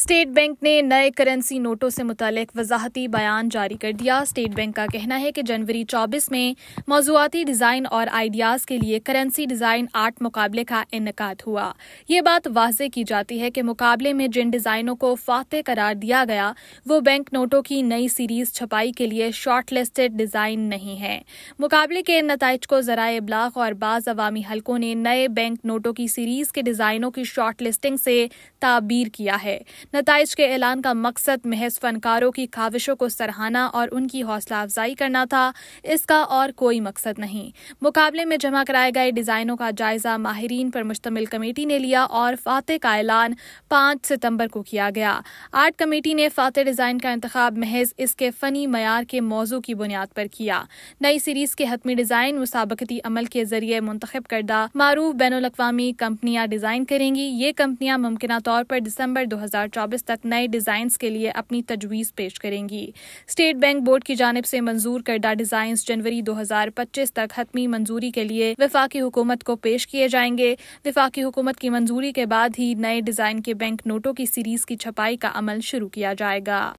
state bank ने नए currency नोटों से मुतलक वजाहती बयान जारी कर दिया स्टेट बैंक का कहना है कि जनवरी 24 में मौजूदी डिज़ाइन और आइडियाज़ के लिए करेंसी डिज़ाइन आर्ट मुकाबले का इनका हुआ ये बात वाजे की जाती है कि मुकाबले में जिन डिज़ाइनों को फातह करार दिया गया वो बैंक नोटों की नई सीरीज़ छपाई के लिए शॉर्ट लिस्टेड डिज़ाइन नहीं है मुकाबले के नतज को ज़रा इब्लाक और बाज़ अवामी हलकों ने नए बैंक नोटों की सीरीज़ के डिज़ाइनों की शॉर्ट लिस्टिंग से ताबीर किया है नतज के ऐलान का मकसद महज फनकारों की काविशों को सराहना और उनकी हौसला अफजाई करना था इसका और कोई मकसद नहीं मुकाबले में जमा कराए गए डिज़ाइनों का जायजा माहरीन पर मुश्तमिल कमेटी ने लिया और फातह का ऐलान पांच सितम्बर को किया गया आर्ट कमेटी ने फातह डिज़ाइन का इंतजाम महज इसके फ़नी मैार के मौजू की बुनियाद पर किया नई सीरीज़ के हतमी डिज़ाइन मुसाबकती अमल के जरिए मुंतब करदा मारूफ बैन अवी कंपनियां डिज़ाइन करेंगी ये कंपनियां मुमकिन तौर पर दिसंबर दो हज़ार 2024 तक नए डिजाइन के लिए अपनी तजवीज़ पेश करेंगी स्टेट बैंक बोर्ड की जानब से मंजूर करदा डिजाइन जनवरी 2025 तक हतमी मंजूरी के लिए वफाकी हुकूमत को पेश किए जाएंगे वफाकी हुकूमत की मंजूरी के बाद ही नए डिजाइन के बैंक नोटों की सीरीज की छपाई का अमल शुरू किया जाएगा